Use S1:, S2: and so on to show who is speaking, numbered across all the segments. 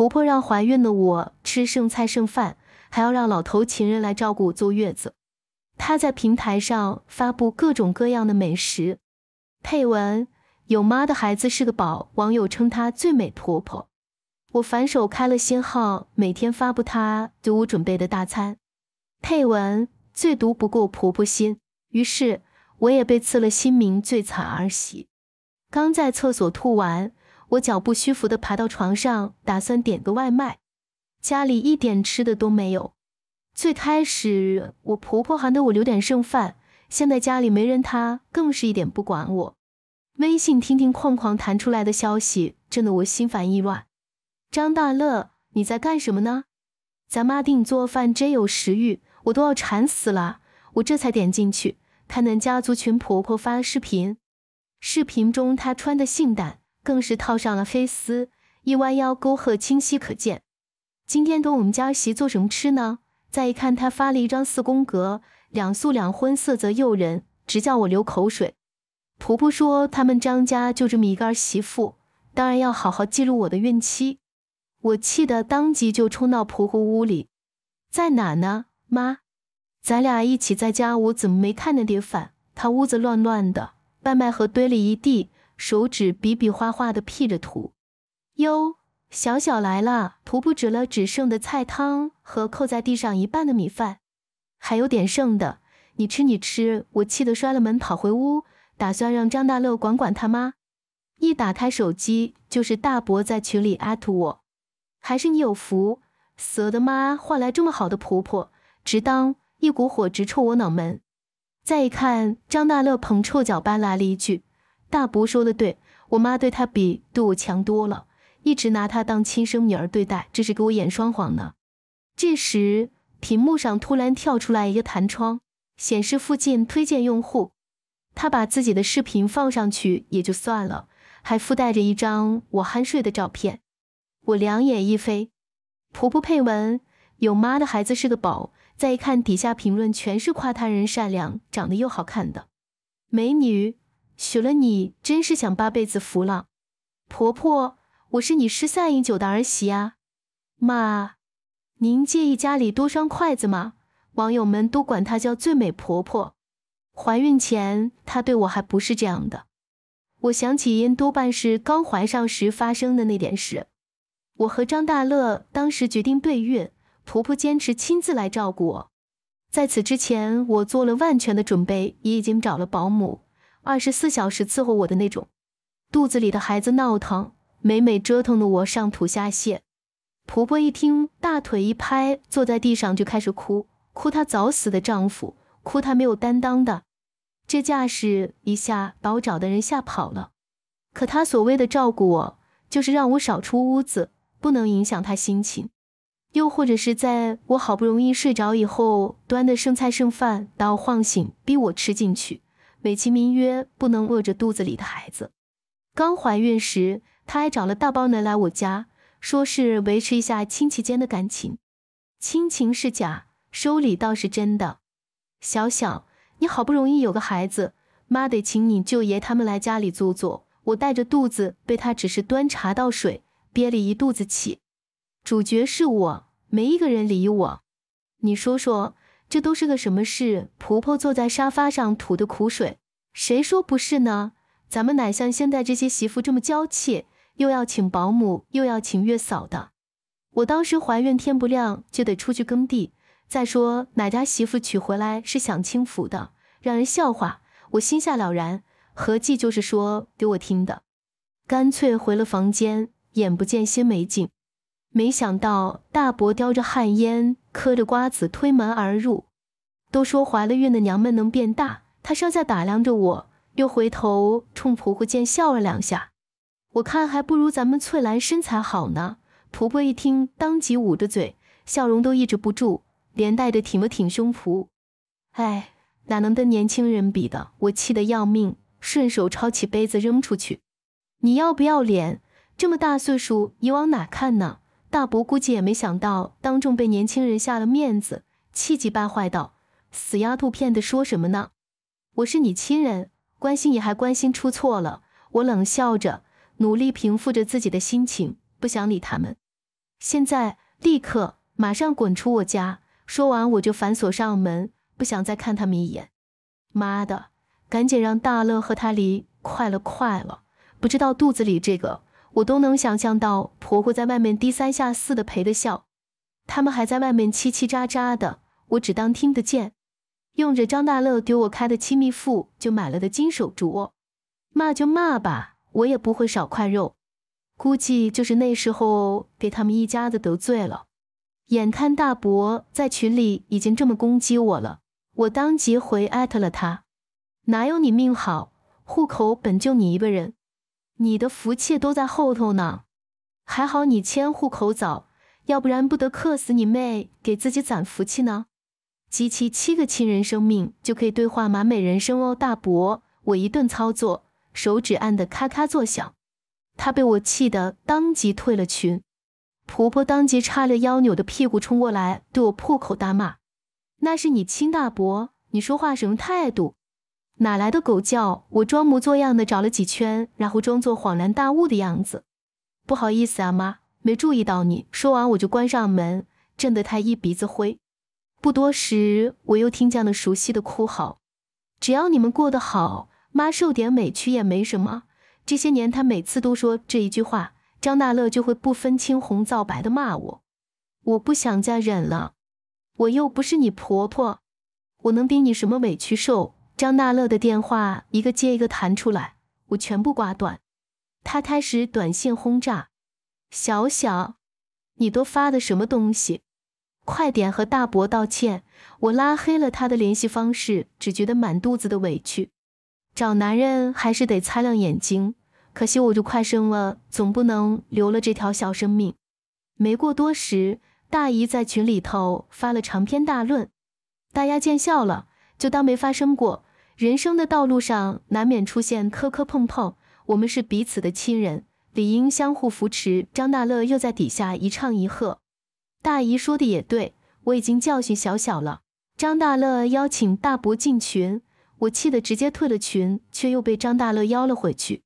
S1: 婆婆让怀孕的我吃剩菜剩饭，还要让老头请人来照顾坐月子。她在平台上发布各种各样的美食。配文：有妈的孩子是个宝。网友称她最美婆婆。我反手开了新号，每天发布她对我准备的大餐。配文：最毒不过婆婆心。于是我也被赐了新名最惨儿媳。刚在厕所吐完。我脚步虚浮的爬到床上，打算点个外卖。家里一点吃的都没有。最开始我婆婆还得我留点剩饭，现在家里没人，她更是一点不管我。微信听听框框弹出来的消息，震得我心烦意乱。张大乐，你在干什么呢？咱妈给你做饭真有食欲，我都要馋死了。我这才点进去，看见家族群婆婆发的视频。视频中她穿的性感。更是套上了黑丝，一弯腰沟壑清晰可见。今天给我们家儿媳做什么吃呢？再一看，她发了一张四宫格，两素两荤，色泽诱人，直叫我流口水。婆婆说他们张家就这么一个儿媳妇，当然要好好记录我的孕期。我气得当即就冲到婆婆屋里，在哪呢？妈，咱俩一起在家，我怎么没看那碟饭？她屋子乱乱的，外卖盒堆了一地。手指比比划划的 p 着土，哟，小小来了，徒不指了，只剩的菜汤和扣在地上一半的米饭，还有点剩的，你吃你吃。我气得摔了门，跑回屋，打算让张大乐管管他妈。一打开手机，就是大伯在群里 at 我，还是你有福，色的妈换来这么好的婆婆，直当一股火直冲我脑门。再一看，张大乐捧臭脚般来了一句。大伯说的对，我妈对她比对我强多了，一直拿她当亲生女儿对待，这是给我演双簧呢。这时屏幕上突然跳出来一个弹窗，显示附近推荐用户，他把自己的视频放上去也就算了，还附带着一张我酣睡的照片。我两眼一飞，婆婆配文：“有妈的孩子是个宝。”再一看底下评论，全是夸他人善良、长得又好看的美女。娶了你真是想八辈子福了，婆婆，我是你失散已久的儿媳啊。妈，您介意家里多双筷子吗？网友们都管她叫最美婆婆。怀孕前她对我还不是这样的。我想起因多半是刚怀上时发生的那点事。我和张大乐当时决定备孕，婆婆坚持亲自来照顾我。在此之前，我做了万全的准备，也已经找了保姆。二十四小时伺候我的那种，肚子里的孩子闹腾，每每折腾的我上吐下泻。婆婆一听，大腿一拍，坐在地上就开始哭，哭她早死的丈夫，哭她没有担当的。这架势一下把我找的人吓跑了。可她所谓的照顾我，就是让我少出屋子，不能影响她心情，又或者是在我好不容易睡着以后，端的剩菜剩饭把我晃醒，逼我吃进去。美其名曰不能饿着肚子里的孩子。刚怀孕时，她还找了大包男来我家，说是维持一下亲戚间的感情。亲情是假，收礼倒是真的。小小，你好不容易有个孩子，妈得请你舅爷他们来家里坐坐。我带着肚子被他只是端茶倒水，憋了一肚子气。主角是我，没一个人理我。你说说。这都是个什么事？婆婆坐在沙发上吐的苦水，谁说不是呢？咱们哪像现在这些媳妇这么娇气，又要请保姆，又要请月嫂的。我当时怀孕，天不亮就得出去耕地。再说哪家媳妇娶回来是享清福的，让人笑话。我心下了然，合计就是说给我听的。干脆回了房间，眼不见心没劲。没想到大伯叼着旱烟，嗑着瓜子，推门而入。都说怀了孕的娘们能变大，他上下打量着我，又回头冲婆婆见笑了两下。我看还不如咱们翠兰身材好呢。婆婆一听，当即捂着嘴，笑容都抑制不住，连带着挺了挺胸脯。哎，哪能跟年轻人比的？我气得要命，顺手抄起杯子扔出去。你要不要脸？这么大岁数，你往哪看呢？大伯估计也没想到，当众被年轻人下了面子，气急败坏道：“死丫头片子，说什么呢？我是你亲人，关心也还关心，出错了。”我冷笑着，努力平复着自己的心情，不想理他们。现在，立刻，马上滚出我家！说完，我就反锁上门，不想再看他们一眼。妈的，赶紧让大乐和他离，快了，快了！不知道肚子里这个。我都能想象到婆婆在外面低三下四的陪着笑，他们还在外面叽叽喳喳的，我只当听得见。用着张大乐给我开的亲密付就买了的金手镯，骂就骂吧，我也不会少块肉。估计就是那时候给他们一家子得罪了。眼看大伯在群里已经这么攻击我了，我当即回艾特了他：哪有你命好，户口本就你一个人。你的福气都在后头呢，还好你迁户口早，要不然不得克死你妹，给自己攒福气呢。集齐七个亲人生命就可以兑换完美人生哦，大伯，我一顿操作，手指按得咔咔作响，他被我气得当即退了群。婆婆当即叉着腰，扭着屁股冲过来，对我破口大骂：“那是你亲大伯，你说话什么态度？”哪来的狗叫？我装模作样的找了几圈，然后装作恍然大悟的样子。不好意思啊，妈，没注意到你。说完我就关上门，震得他一鼻子灰。不多时，我又听见了熟悉的哭嚎。只要你们过得好，妈受点委屈也没什么。这些年，他每次都说这一句话，张大乐就会不分青红皂白的骂我。我不想再忍了。我又不是你婆婆，我能顶你什么委屈受？张大乐的电话一个接一个弹出来，我全部挂断。他开始短信轰炸：“小小，你都发的什么东西？快点和大伯道歉！”我拉黑了他的联系方式，只觉得满肚子的委屈。找男人还是得擦亮眼睛，可惜我就快生了，总不能留了这条小生命。没过多时，大姨在群里头发了长篇大论：“大家见笑了，就当没发生过。”人生的道路上难免出现磕磕碰碰，我们是彼此的亲人，理应相互扶持。张大乐又在底下一唱一和，大姨说的也对，我已经教训小小了。张大乐邀请大伯进群，我气得直接退了群，却又被张大乐邀了回去。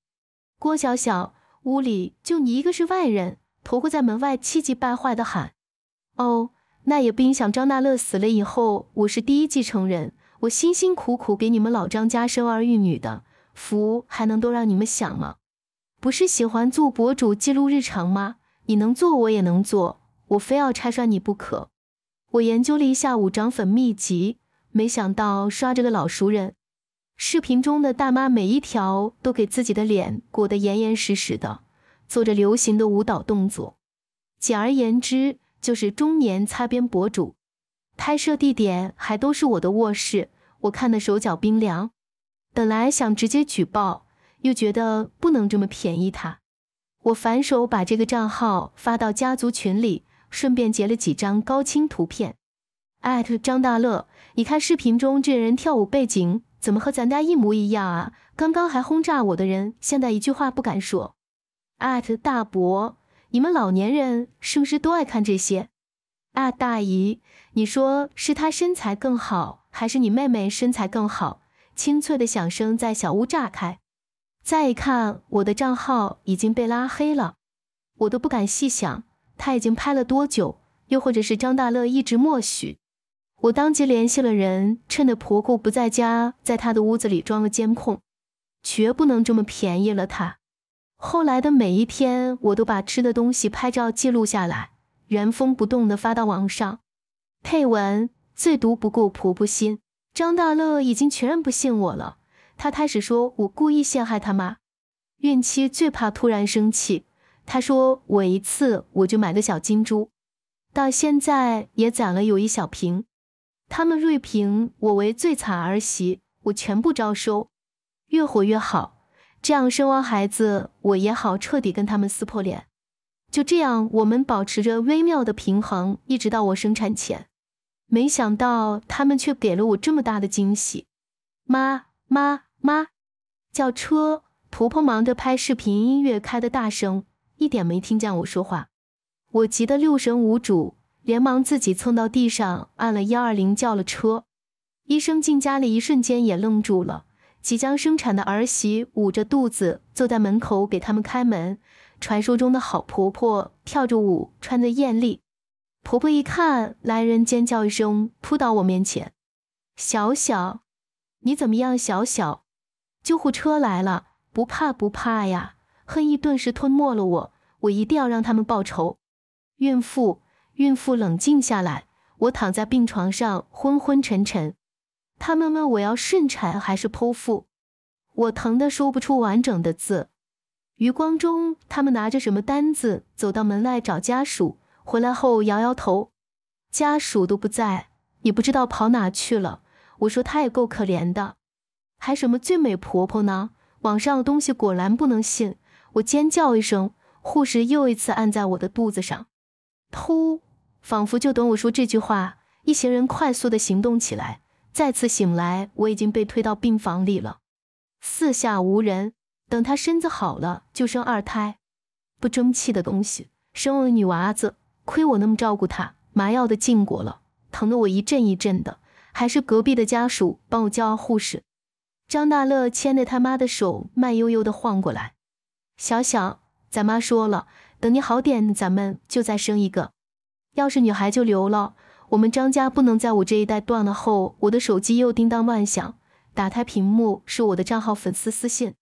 S1: 郭小小，屋里就你一个是外人，婆婆在门外气急败坏的喊：“哦，那也不影响张大乐死了以后，我是第一继承人。”我辛辛苦苦给你们老张家生儿育女的福，还能都让你们享吗？不是喜欢做博主记录日常吗？你能做，我也能做，我非要拆穿你不可。我研究了一下午涨粉秘籍，没想到刷着个老熟人。视频中的大妈每一条都给自己的脸裹得严严实实的，做着流行的舞蹈动作。简而言之，就是中年擦边博主。拍摄地点还都是我的卧室。我看得手脚冰凉，本来想直接举报，又觉得不能这么便宜他。我反手把这个账号发到家族群里，顺便截了几张高清图片。艾特张大乐，你看视频中这人跳舞背景怎么和咱家一模一样啊？刚刚还轰炸我的人，现在一句话不敢说。艾特大伯，你们老年人是不是都爱看这些啊，大姨，你说是他身材更好。还是你妹妹身材更好。清脆的响声在小屋炸开，再一看，我的账号已经被拉黑了，我都不敢细想，她已经拍了多久，又或者是张大乐一直默许。我当即联系了人，趁着婆婆不在家，在她的屋子里装了监控，绝不能这么便宜了她。后来的每一天，我都把吃的东西拍照记录下来，原封不动的发到网上，配文。最毒不过婆婆心，张大乐已经全然不信我了。他开始说我故意陷害他妈。孕期最怕突然生气，他说我一次我就买个小金珠，到现在也攒了有一小瓶。他们瑞平我为最惨儿媳，我全部招收，越活越好。这样生完孩子我也好彻底跟他们撕破脸。就这样，我们保持着微妙的平衡，一直到我生产前。没想到他们却给了我这么大的惊喜，妈妈妈叫车，婆婆忙着拍视频，音乐开得大声，一点没听见我说话。我急得六神无主，连忙自己蹭到地上按了幺二零叫了车。医生进家里一瞬间也愣住了，即将生产的儿媳捂着肚子坐在门口给他们开门。传说中的好婆婆跳着舞，穿得艳丽。婆婆一看来人，尖叫一声，扑到我面前：“小小，你怎么样？小小，救护车来了，不怕不怕呀！”恨意顿时吞没了我，我一定要让他们报仇。孕妇，孕妇，冷静下来。我躺在病床上，昏昏沉沉。他们问我要顺产还是剖腹，我疼得说不出完整的字。余光中，他们拿着什么单子，走到门外找家属。回来后摇摇头，家属都不在，也不知道跑哪去了。我说她也够可怜的，还什么最美婆婆呢？网上的东西果然不能信。我尖叫一声，护士又一次按在我的肚子上，噗，仿佛就等我说这句话。一行人快速的行动起来。再次醒来，我已经被推到病房里了，四下无人。等她身子好了，就生二胎。不争气的东西，生了个女娃子。亏我那么照顾他，麻药的禁过了，疼得我一阵一阵的。还是隔壁的家属帮我叫啊护士。张大乐牵着他妈的手，慢悠悠的晃过来。小小，咱妈说了，等你好点，咱们就再生一个。要是女孩就留了。我们张家不能在我这一代断了。后，我的手机又叮当乱响，打开屏幕是我的账号粉丝私信。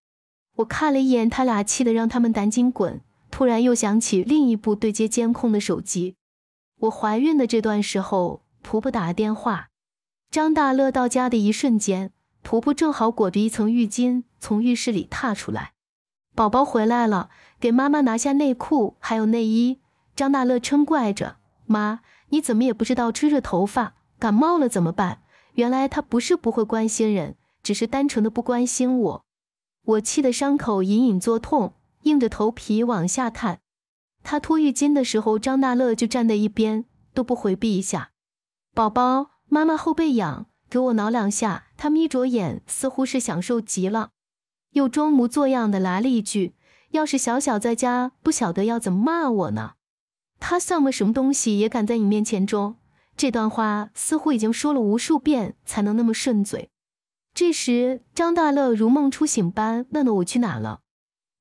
S1: 我看了一眼，他俩气得让他们赶紧滚。突然又想起另一部对接监控的手机，我怀孕的这段时候，婆婆打电话。张大乐到家的一瞬间，婆婆正好裹着一层浴巾从浴室里踏出来。宝宝回来了，给妈妈拿下内裤还有内衣。张大乐嗔怪着：“妈，你怎么也不知道吹着头发，感冒了怎么办？”原来他不是不会关心人，只是单纯的不关心我。我气得伤口隐隐作痛。硬着头皮往下看，他脱浴巾的时候，张大乐就站在一边，都不回避一下。宝宝，妈妈后背痒，给我挠两下。他眯着眼，似乎是享受极了，又装模作样的来了一句：“要是小小在家，不晓得要怎么骂我呢。”他算个什么东西，也敢在你面前装？这段话似乎已经说了无数遍，才能那么顺嘴。这时，张大乐如梦初醒般问：“了我去哪了？”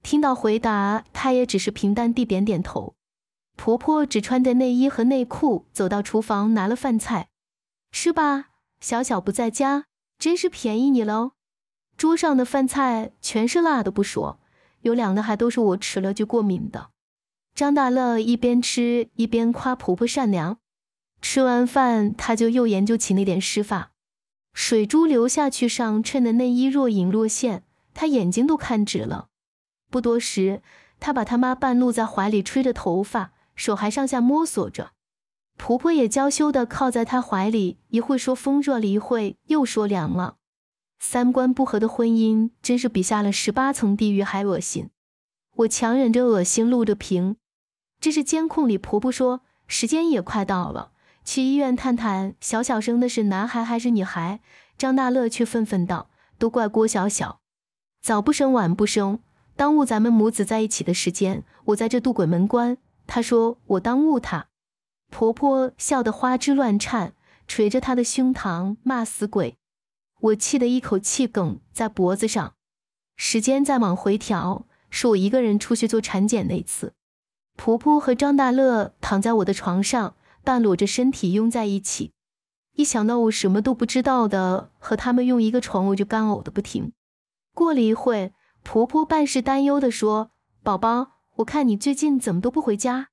S1: 听到回答，她也只是平淡地点点头。婆婆只穿着内衣和内裤，走到厨房拿了饭菜，是吧？小小不在家，真是便宜你喽。桌上的饭菜全是辣的，不说，有两个还都是我吃了就过敏的。张大乐一边吃一边夸婆婆善良。吃完饭，他就又研究起那点湿发，水珠流下去，上衬的内衣若隐若现，他眼睛都看直了。不多时，她把她妈半露在怀里吹着头发，手还上下摸索着。婆婆也娇羞地靠在她怀里，一会说风热，一会又说凉了。三观不合的婚姻真是比下了十八层地狱还恶心。我强忍着恶心录着屏，这是监控里婆婆说，时间也快到了，去医院探探小小生的是男孩还是女孩。张大乐却愤愤道：“都怪郭小小，早不生晚不生。”耽误咱们母子在一起的时间，我在这渡鬼门关。他说我耽误他，婆婆笑得花枝乱颤，捶着他的胸膛骂死鬼。我气得一口气梗在脖子上。时间在往回调，是我一个人出去做产检那次。婆婆和张大乐躺在我的床上，半裸着身体拥在一起。一想到我什么都不知道的和他们用一个床，我就干呕的不停。过了一会。婆婆半事担忧的说：“宝宝，我看你最近怎么都不回家，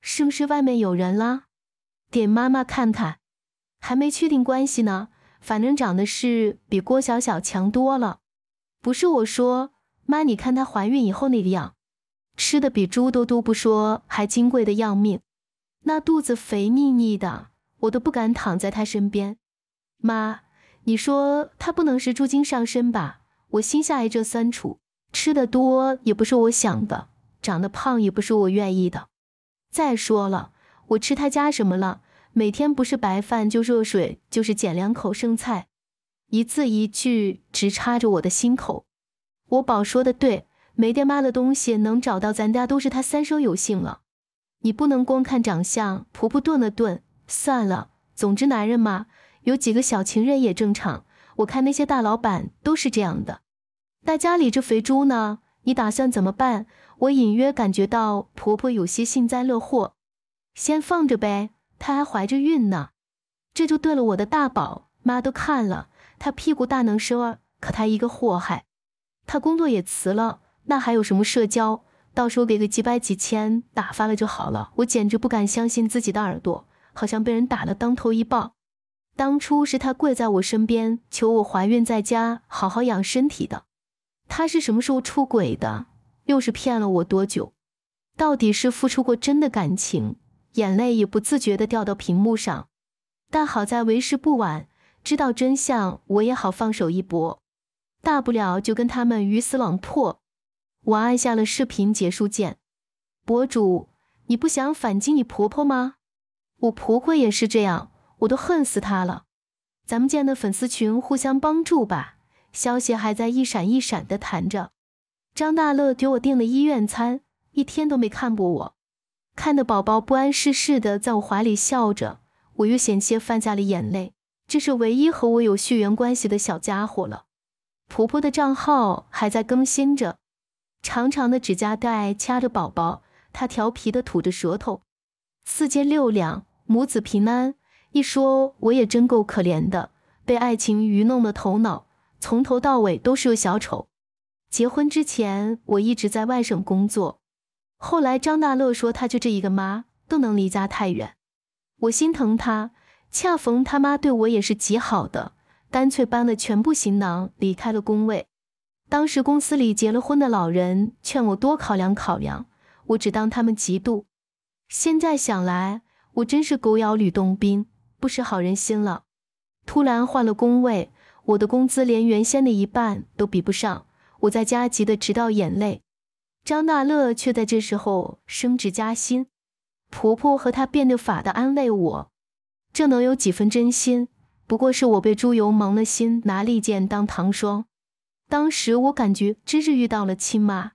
S1: 是不是外面有人了？给妈妈看看，还没确定关系呢，反正长得是比郭小小强多了。不是我说，妈，你看她怀孕以后那个样，吃的比猪都都不说，还金贵的要命，那肚子肥腻腻的，我都不敢躺在她身边。妈，你说她不能是猪精上身吧？”我心下挨着三楚，吃的多也不是我想的，长得胖也不是我愿意的。再说了，我吃他家什么了？每天不是白饭，就热水，就是捡两口剩菜。一字一句直插着我的心口。我宝说的对，没爹妈的东西能找到咱家，都是他三生有幸了。你不能光看长相。婆婆顿了顿，算了，总之男人嘛，有几个小情人也正常。我看那些大老板都是这样的，那家里这肥猪呢？你打算怎么办？我隐约感觉到婆婆有些幸灾乐祸。先放着呗，她还怀着孕呢。这就对了，我的大宝妈都看了，她屁股大能生儿，可她一个祸害。她工作也辞了，那还有什么社交？到时候给个几百几千打发了就好了。我简直不敢相信自己的耳朵，好像被人打了当头一棒。当初是他跪在我身边求我怀孕，在家好好养身体的。他是什么时候出轨的？又是骗了我多久？到底是付出过真的感情？眼泪也不自觉地掉到屏幕上。但好在为时不晚，知道真相我也好放手一搏。大不了就跟他们鱼死网破。我按下了视频结束键。博主，你不想反击你婆婆吗？我婆婆也是这样。我都恨死他了！咱们建的粉丝群互相帮助吧。消息还在一闪一闪的弹着。张大乐给我订的医院餐，一天都没看过我，看的宝宝不谙世事的在我怀里笑着，我又险些犯下了眼泪。这是唯一和我有血缘关系的小家伙了。婆婆的账号还在更新着，长长的指甲盖掐着宝宝，他调皮的吐着舌头。四斤六两，母子平安。一说我也真够可怜的，被爱情愚弄的头脑，从头到尾都是个小丑。结婚之前，我一直在外省工作，后来张大乐说，他就这一个妈，都能离家太远，我心疼他。恰逢他妈对我也是极好的，干脆搬了全部行囊离开了工位。当时公司里结了婚的老人劝我多考量考量，我只当他们嫉妒。现在想来，我真是狗咬吕洞宾。不识好人心了，突然换了工位，我的工资连原先的一半都比不上，我在家急得直掉眼泪。张大乐却在这时候升职加薪，婆婆和他变着法的安慰我，这能有几分真心？不过是我被猪油蒙了心，拿利剑当糖霜。当时我感觉真是遇到了亲妈。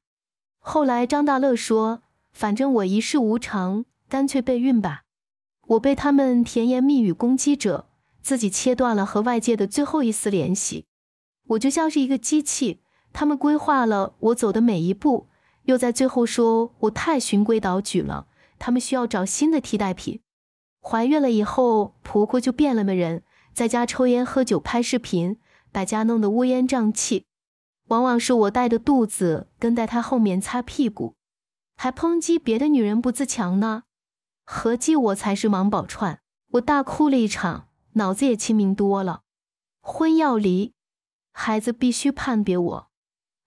S1: 后来张大乐说：“反正我一事无成，干脆备孕吧。”我被他们甜言蜜语攻击着，自己切断了和外界的最后一丝联系。我就像是一个机器，他们规划了我走的每一步，又在最后说我太循规蹈矩了。他们需要找新的替代品。怀孕了以后，婆婆就变了个人，在家抽烟、喝酒、拍视频，把家弄得乌烟瘴气。往往是我带着肚子跟在她后面擦屁股，还抨击别的女人不自强呢。合计我才是王宝钏，我大哭了一场，脑子也清明多了。婚要离，孩子必须判别我，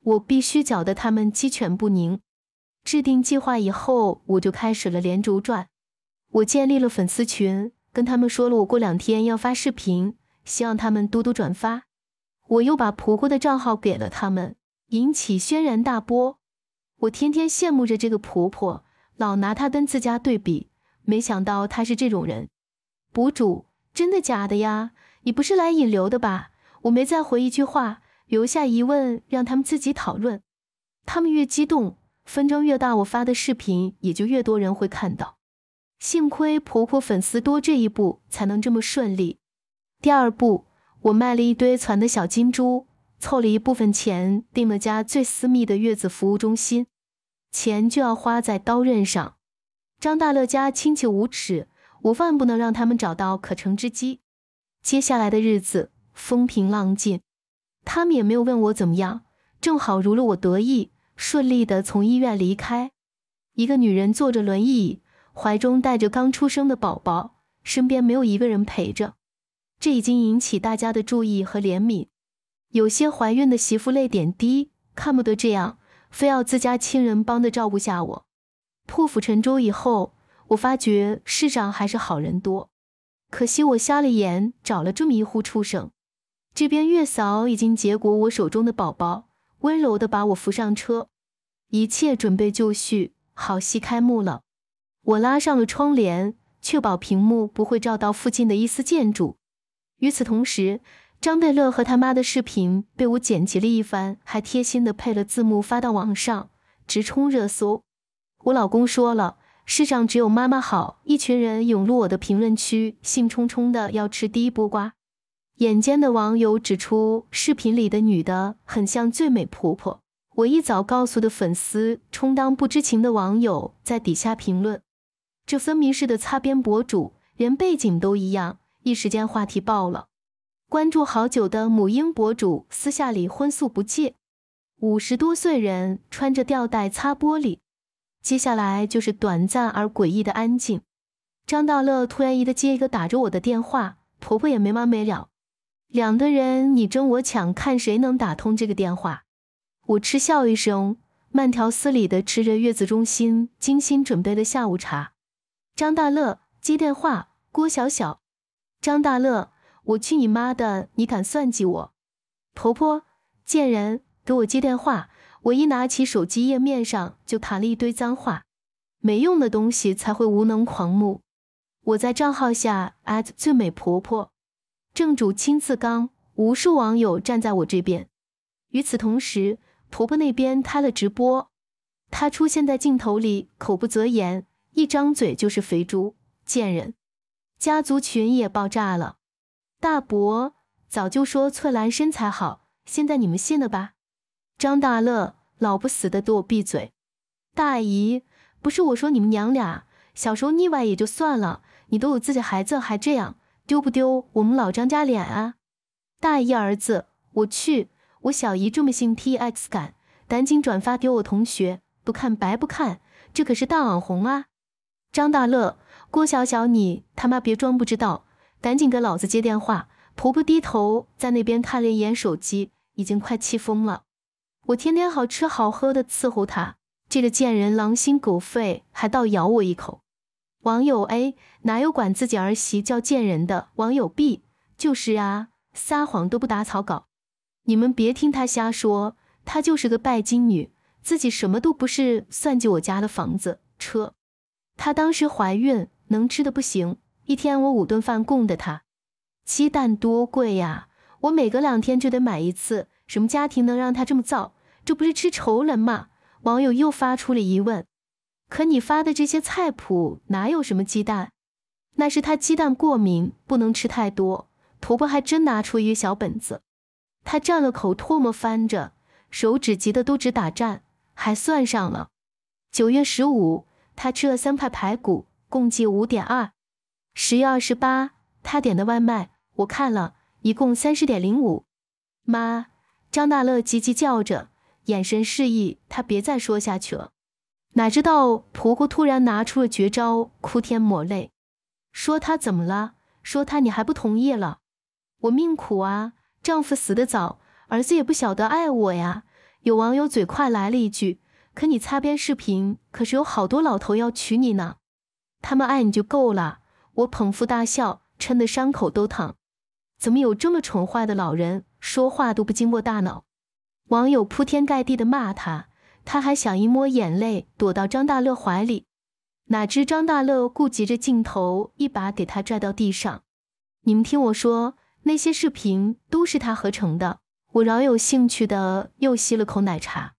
S1: 我必须搅得他们鸡犬不宁。制定计划以后，我就开始了连轴转。我建立了粉丝群，跟他们说了我过两天要发视频，希望他们多多转发。我又把婆婆的账号给了他们，引起轩然大波。我天天羡慕着这个婆婆，老拿她跟自家对比。没想到他是这种人，博主真的假的呀？你不是来引流的吧？我没再回一句话，留下疑问让他们自己讨论。他们越激动，纷争越大，我发的视频也就越多人会看到。幸亏婆婆粉丝多，这一步才能这么顺利。第二步，我卖了一堆攒的小金珠，凑了一部分钱，订了家最私密的月子服务中心。钱就要花在刀刃上。张大乐家亲戚无耻，我万不能让他们找到可乘之机。接下来的日子风平浪静，他们也没有问我怎么样。正好如了我得意，顺利的从医院离开。一个女人坐着轮椅，怀中带着刚出生的宝宝，身边没有一个人陪着，这已经引起大家的注意和怜悯。有些怀孕的媳妇泪点低，看不得这样，非要自家亲人帮着照顾下我。破釜沉舟以后，我发觉世上还是好人多，可惜我瞎了眼，找了这么一户畜生。这边月嫂已经接过我手中的宝宝，温柔的把我扶上车，一切准备就绪，好戏开幕了。我拉上了窗帘，确保屏幕不会照到附近的一丝建筑。与此同时，张贝勒和他妈的视频被我剪辑了一番，还贴心的配了字幕，发到网上，直冲热搜。我老公说了：“世上只有妈妈好。”一群人涌入我的评论区，兴冲冲的要吃第一波瓜。眼尖的网友指出，视频里的女的很像最美婆婆。我一早告诉的粉丝充当不知情的网友，在底下评论，这分明是的擦边博主，连背景都一样。一时间话题爆了。关注好久的母婴博主，私下里荤素不戒，五十多岁人穿着吊带擦玻璃。接下来就是短暂而诡异的安静。张大乐突然一个接一个打着我的电话，婆婆也没完没了，两的人你争我抢，看谁能打通这个电话。我嗤笑一声，慢条斯理的吃着月子中心精心准备的下午茶。张大乐接电话，郭小小，张大乐，我去你妈的，你敢算计我！婆婆，贱人，给我接电话！我一拿起手机，页面上就弹了一堆脏话。没用的东西才会无能狂怒。我在账号下最美婆婆，正主亲自刚，无数网友站在我这边。与此同时，婆婆那边开了直播，她出现在镜头里，口不择言，一张嘴就是“肥猪贱人”。家族群也爆炸了。大伯早就说翠兰身材好，现在你们信了吧？张大乐，老不死的给我闭嘴！大姨，不是我说你们娘俩，小时候腻歪也就算了，你都有自己孩子还这样，丢不丢我们老张家脸啊？大姨儿子，我去，我小姨这么信 T X 感，赶紧转发给我同学，不看白不看，这可是大网红啊！张大乐，郭小小，你他妈别装不知道，赶紧给老子接电话！婆婆低头在那边看了一眼手机，已经快气疯了。我天天好吃好喝的伺候她，这个贱人狼心狗肺，还倒咬我一口。网友 A 哪有管自己儿媳叫贱人的？网友 B 就是啊，撒谎都不打草稿。你们别听他瞎说，她就是个拜金女，自己什么都不是，算计我家的房子、车。她当时怀孕，能吃的不行，一天我五顿饭供的她。鸡蛋多贵呀，我每隔两天就得买一次。什么家庭能让她这么造？这不是吃仇人吗？网友又发出了疑问。可你发的这些菜谱哪有什么鸡蛋？那是他鸡蛋过敏，不能吃太多。婆婆还真拿出一个小本子，她蘸了口唾沫翻着，手指急得都直打颤。还算上了。九月十五，他吃了三块排骨，共计五点二。十月二十八，他点的外卖，我看了一共三十点零五。妈，张大乐急急叫着。眼神示意她别再说下去了，哪知道婆婆突然拿出了绝招，哭天抹泪，说她怎么了？说她你还不同意了？我命苦啊，丈夫死得早，儿子也不晓得爱我呀。有网友嘴快来了一句：“可你擦边视频，可是有好多老头要娶你呢，他们爱你就够了。”我捧腹大笑，撑得伤口都疼。怎么有这么宠坏的老人，说话都不经过大脑？网友铺天盖地的骂他，他还想一摸眼泪躲到张大乐怀里，哪知张大乐顾及着镜头，一把给他拽到地上。你们听我说，那些视频都是他合成的。我饶有兴趣的又吸了口奶茶。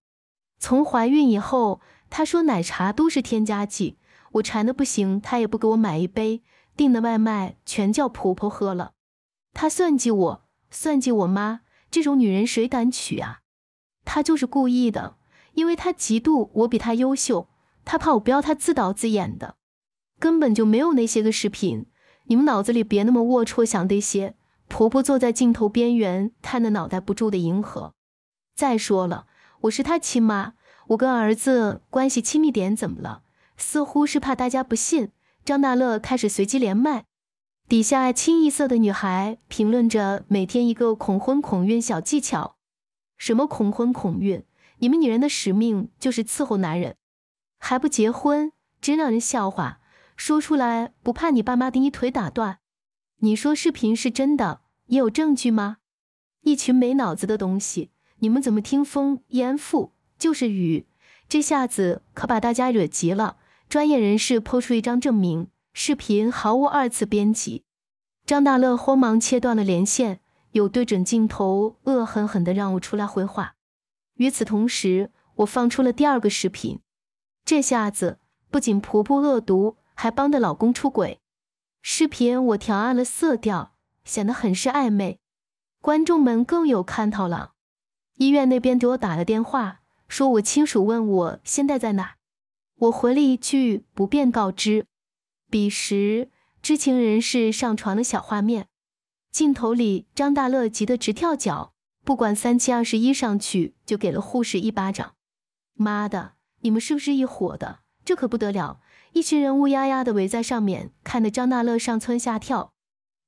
S1: 从怀孕以后，他说奶茶都是添加剂，我馋的不行，他也不给我买一杯，订的外卖全叫婆婆喝了。他算计我，算计我妈，这种女人谁敢娶啊？他就是故意的，因为他嫉妒我比他优秀，他怕我不要他自导自演的，根本就没有那些个视频。你们脑子里别那么龌龊，想那些。婆婆坐在镜头边缘，探着脑袋不住的迎合。再说了，我是他亲妈，我跟儿子关系亲密点怎么了？似乎是怕大家不信，张大乐开始随机连麦，底下清一色的女孩评论着：“每天一个恐婚恐孕小技巧。”什么恐婚恐孕？你们女人的使命就是伺候男人，还不结婚，真让人笑话。说出来不怕你爸妈给你腿打断？你说视频是真的，你有证据吗？一群没脑子的东西，你们怎么听风言妇就是雨？这下子可把大家惹急了。专业人士抛出一张证明，视频毫无二次编辑。张大乐慌忙切断了连线。有对准镜头，恶狠狠的让我出来回话。与此同时，我放出了第二个视频。这下子，不仅婆婆恶毒，还帮着老公出轨。视频我调暗了色调，显得很是暧昧。观众们更有看头了。医院那边给我打了电话，说我亲属问我现在在哪。我回了一句不便告知。彼时，知情人士上传了小画面。镜头里，张大乐急得直跳脚，不管三七二十一，上去就给了护士一巴掌：“妈的，你们是不是一伙的？这可不得了！”一群人乌压压的围在上面，看得张大乐上蹿下跳。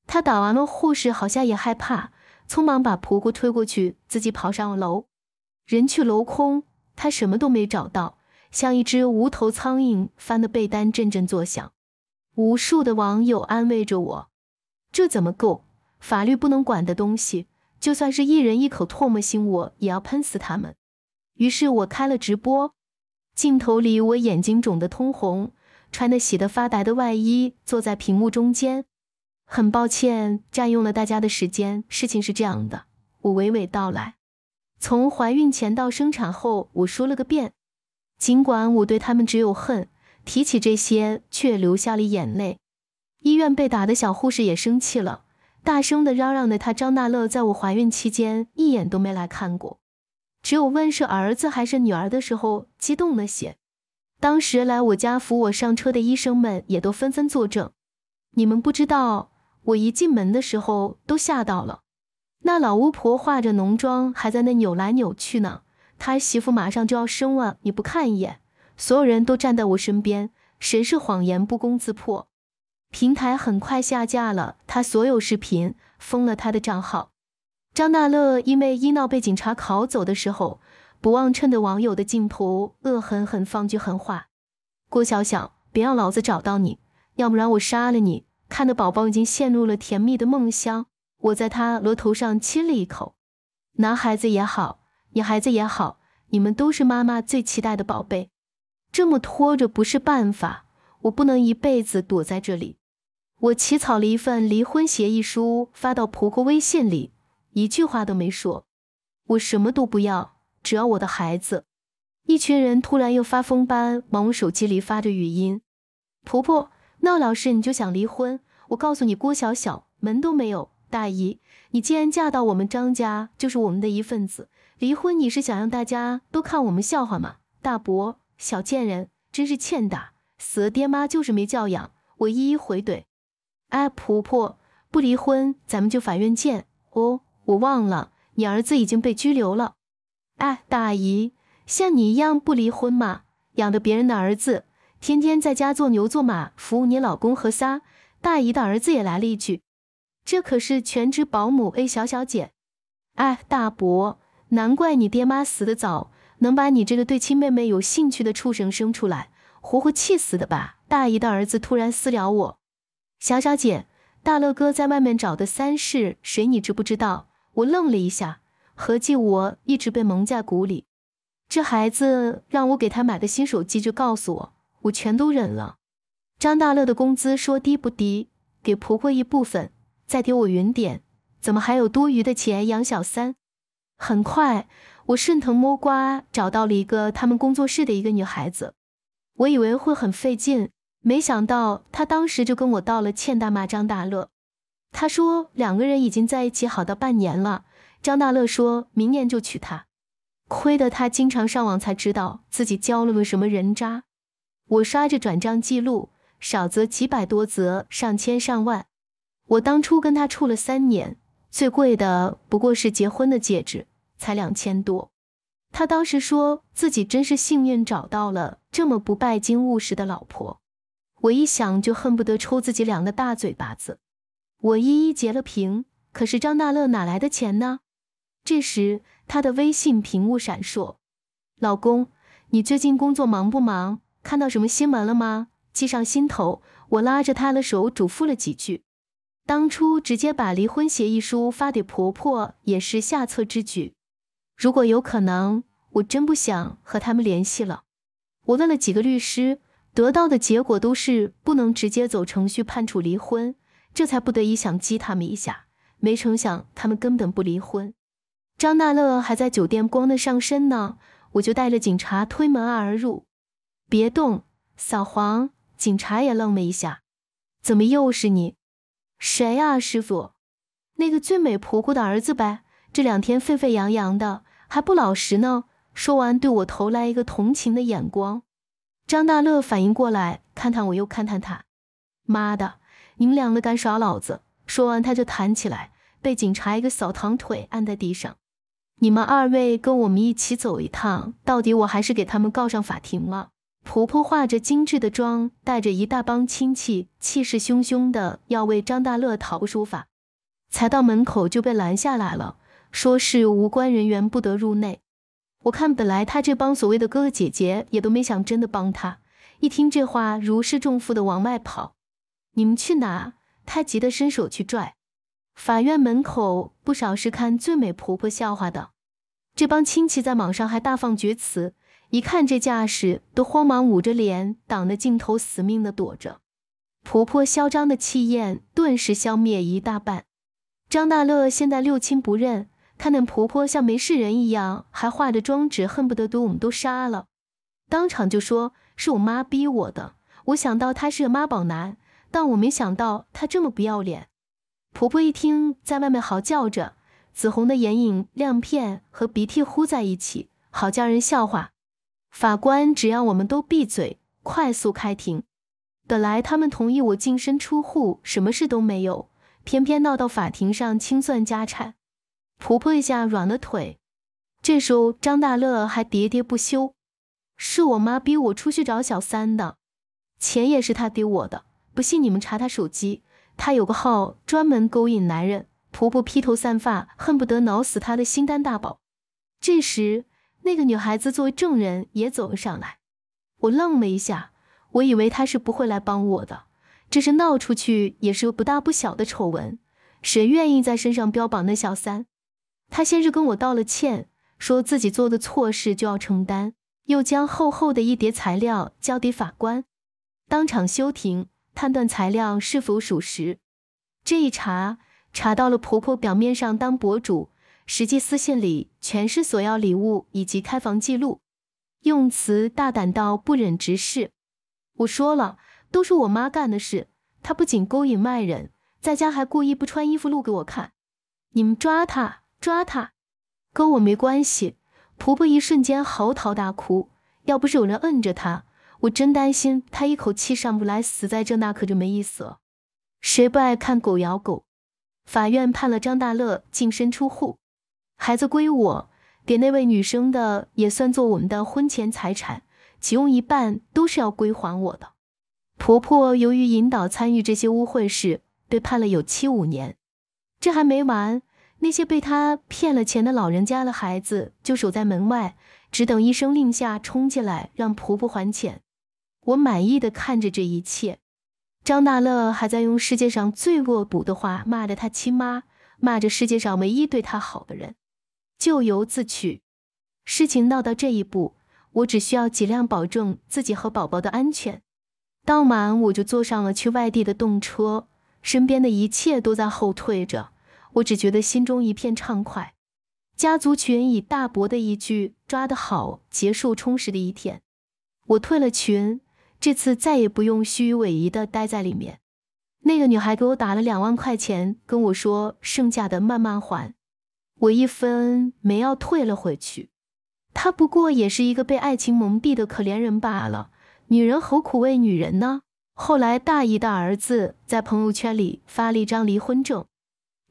S1: 他打完了，护士好像也害怕，匆忙把婆婆推过去，自己跑上了楼。人去楼空，他什么都没找到，像一只无头苍蝇，翻的被单阵阵作响。无数的网友安慰着我：“这怎么够？”法律不能管的东西，就算是一人一口唾沫，星，我也要喷死他们。于是我开了直播，镜头里我眼睛肿得通红，穿的洗得发白的外衣，坐在屏幕中间。很抱歉占用了大家的时间。事情是这样的，我娓娓道来，从怀孕前到生产后，我说了个遍。尽管我对他们只有恨，提起这些却流下了眼泪。医院被打的小护士也生气了。大声的嚷嚷的他张大乐在我怀孕期间一眼都没来看过，只有问是儿子还是女儿的时候激动了些。当时来我家扶我上车的医生们也都纷纷作证。你们不知道，我一进门的时候都吓到了。那老巫婆化着浓妆，还在那扭来扭去呢。他媳妇马上就要生了，你不看一眼，所有人都站在我身边，谁是谎言不攻自破。平台很快下架了他所有视频，封了他的账号。张大乐因为医闹被警察拷走的时候，不忘趁着网友的镜头，恶狠狠放句狠话：“郭晓晓，别让老子找到你，要不然我杀了你！”看得宝宝已经陷入了甜蜜的梦乡，我在他额头上亲了一口。男孩子也好，女孩子也好，你们都是妈妈最期待的宝贝。这么拖着不是办法，我不能一辈子躲在这里。我起草了一份离婚协议书，发到婆婆微信里，一句话都没说。我什么都不要，只要我的孩子。一群人突然又发疯般往我手机里发着语音：“婆婆，闹老师你就想离婚？我告诉你，郭小小门都没有。大姨，你既然嫁到我们张家，就是我们的一份子。离婚你是想让大家都看我们笑话吗？大伯，小贱人，真是欠打！死了爹妈就是没教养。”我一一回怼。哎婆婆，不离婚，咱们就法院见哦。我忘了，你儿子已经被拘留了。哎大姨，像你一样不离婚吗？养着别人的儿子，天天在家做牛做马，服务你老公和仨。大姨的儿子也来了一句，这可是全职保姆 A 小小姐。哎大伯，难怪你爹妈死的早，能把你这个对亲妹妹有兴趣的畜生生出来，活活气死的吧？大姨的儿子突然私聊我。小小姐，大乐哥在外面找的三世谁，你知不知道？我愣了一下，合计我一直被蒙在鼓里。这孩子让我给他买个新手机，就告诉我，我全都忍了。张大乐的工资说低不低，给婆婆一部分，再给我匀点，怎么还有多余的钱养小三？很快，我顺藤摸瓜找到了一个他们工作室的一个女孩子，我以为会很费劲。没想到他当时就跟我道了歉，大骂张大乐。他说两个人已经在一起好到半年了。张大乐说明年就娶她。亏得他经常上网才知道自己交了个什么人渣。我刷着转账记录，少则几百，多则上千上万。我当初跟他处了三年，最贵的不过是结婚的戒指，才两千多。他当时说自己真是幸运，找到了这么不拜金务实的老婆。我一想就恨不得抽自己两个大嘴巴子。我一一截了屏，可是张大乐哪来的钱呢？这时，他的微信屏幕闪烁：“老公，你最近工作忙不忙？看到什么新闻了吗？”记上心头，我拉着他的手嘱咐了几句。当初直接把离婚协议书发给婆婆也是下策之举。如果有可能，我真不想和他们联系了。我问了几个律师。得到的结果都是不能直接走程序判处离婚，这才不得已想激他们一下，没成想他们根本不离婚。张大乐还在酒店光的上身呢，我就带着警察推门而入，别动！扫黄！警察也愣了一下，怎么又是你？谁啊，师傅？那个最美婆婆的儿子呗，这两天沸沸扬扬的，还不老实呢。说完，对我投来一个同情的眼光。张大乐反应过来，看看我，又看看他。妈的，你们两个敢耍老子！说完他就弹起来，被警察一个扫堂腿按在地上。你们二位跟我们一起走一趟，到底我还是给他们告上法庭了。婆婆化着精致的妆，带着一大帮亲戚，气势汹汹的要为张大乐讨个说法。才到门口就被拦下来了，说是无关人员不得入内。我看，本来他这帮所谓的哥哥姐姐也都没想真的帮他，一听这话，如释重负的往外跑。你们去哪？他急得伸手去拽。法院门口不少是看最美婆婆笑话的，这帮亲戚在网上还大放厥词，一看这架势，都慌忙捂着脸挡着镜头，死命的躲着。婆婆嚣张的气焰顿时消灭一大半。张大乐现在六亲不认。看那婆婆像没事人一样，还化着妆，纸，恨不得都我们都杀了，当场就说是我妈逼我的。我想到她是个妈宝男，但我没想到她这么不要脸。婆婆一听，在外面嚎叫着，紫红的眼影、亮片和鼻涕糊在一起，好叫人笑话。法官，只要我们都闭嘴，快速开庭。本来他们同意我净身出户，什么事都没有，偏偏闹到法庭上清算家产。婆婆一下软了腿，这时候张大乐还喋喋不休：“是我妈逼我出去找小三的，钱也是他给我的，不信你们查他手机，他有个号专门勾引男人。”婆婆披头散发，恨不得挠死他的心肝大宝。这时，那个女孩子作为证人也走了上来。我愣了一下，我以为她是不会来帮我的，这是闹出去也是个不大不小的丑闻，谁愿意在身上标榜那小三？他先是跟我道了歉，说自己做的错事就要承担，又将厚厚的一叠材料交给法官，当场休庭，判断材料是否属实。这一查，查到了婆婆表面上当博主，实际私信里全是索要礼物以及开房记录，用词大胆到不忍直视。我说了，都是我妈干的事，她不仅勾引外人，在家还故意不穿衣服录给我看，你们抓她。抓他，跟我没关系。婆婆一瞬间嚎啕大哭，要不是有人摁着她，我真担心她一口气上不来，死在这那可就没意思了。谁不爱看狗咬狗？法院判了张大乐净身出户，孩子归我，给那位女生的也算作我们的婚前财产，其中一半都是要归还我的。婆婆由于引导参与这些污秽事，被判了有七五年。这还没完。那些被他骗了钱的老人家的孩子就守在门外，只等一声令下冲进来让婆婆还钱。我满意的看着这一切，张大乐还在用世界上最恶毒的话骂着他亲妈，骂着世界上唯一对他好的人，咎由自取。事情闹到这一步，我只需要尽量保证自己和宝宝的安全。当晚我就坐上了去外地的动车，身边的一切都在后退着。我只觉得心中一片畅快，家族群以大伯的一句“抓得好”结束充实的一天。我退了群，这次再也不用虚与委蛇的待在里面。那个女孩给我打了两万块钱，跟我说剩下的慢慢还，我一分没要退了回去。她不过也是一个被爱情蒙蔽的可怜人罢了。女人何苦为女人呢？后来大姨的儿子在朋友圈里发了一张离婚证。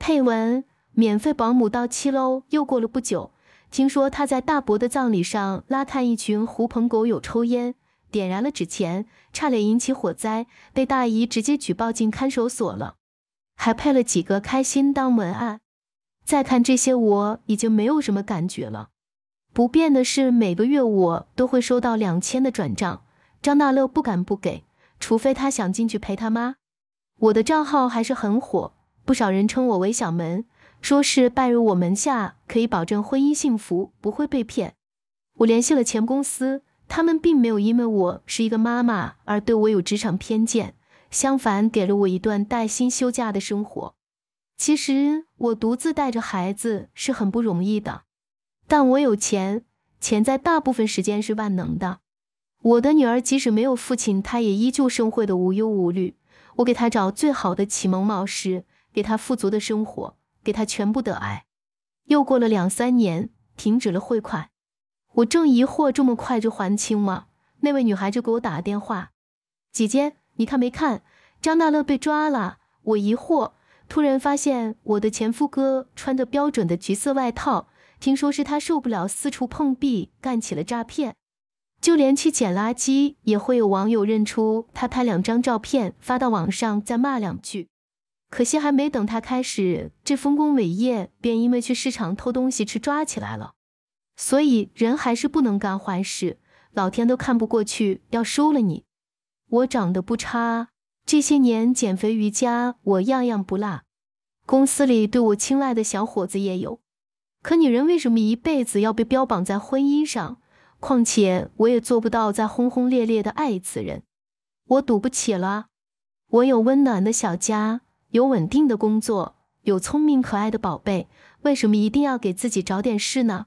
S1: 配文：免费保姆到期喽。又过了不久，听说他在大伯的葬礼上拉看一群狐朋狗友抽烟，点燃了纸钱，差点引起火灾，被大姨直接举报进看守所了，还配了几个开心当文案。再看这些，我已经没有什么感觉了。不变的是，每个月我都会收到两千的转账。张大乐不敢不给，除非他想进去陪他妈。我的账号还是很火。不少人称我为小门，说是拜入我门下可以保证婚姻幸福，不会被骗。我联系了前公司，他们并没有因为我是一个妈妈而对我有职场偏见，相反给了我一段带薪休假的生活。其实我独自带着孩子是很不容易的，但我有钱，钱在大部分时间是万能的。我的女儿即使没有父亲，她也依旧生活的无忧无虑。我给她找最好的启蒙老师。给他富足的生活，给他全部的爱。又过了两三年，停止了汇款。我正疑惑，这么快就还清吗？那位女孩就给我打了电话：“姐姐，你看没看？张大乐被抓了。”我疑惑，突然发现我的前夫哥穿的标准的橘色外套。听说是他受不了四处碰壁，干起了诈骗。就连去捡垃圾，也会有网友认出他，拍两张照片发到网上，再骂两句。可惜还没等他开始这丰功伟业，便因为去市场偷东西吃抓起来了。所以人还是不能干坏事，老天都看不过去，要收了你。我长得不差，这些年减肥瑜伽，我样样不落。公司里对我青睐的小伙子也有，可女人为什么一辈子要被标榜在婚姻上？况且我也做不到再轰轰烈烈的爱一次人，我赌不起了。我有温暖的小家。有稳定的工作，有聪明可爱的宝贝，为什么一定要给自己找点事呢？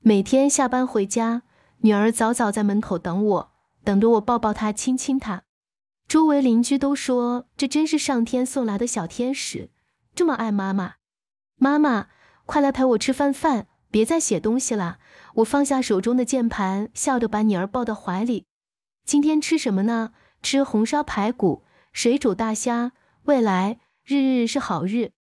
S1: 每天下班回家，女儿早早在门口等我，等着我抱抱她，亲亲她。周围邻居都说，这真是上天送来的小天使，这么爱妈妈。妈妈，快来陪我吃饭饭，别再写东西了。我放下手中的键盘，笑着把女儿抱到怀里。今天吃什么呢？吃红烧排骨，水煮大虾。未来。日日是好日。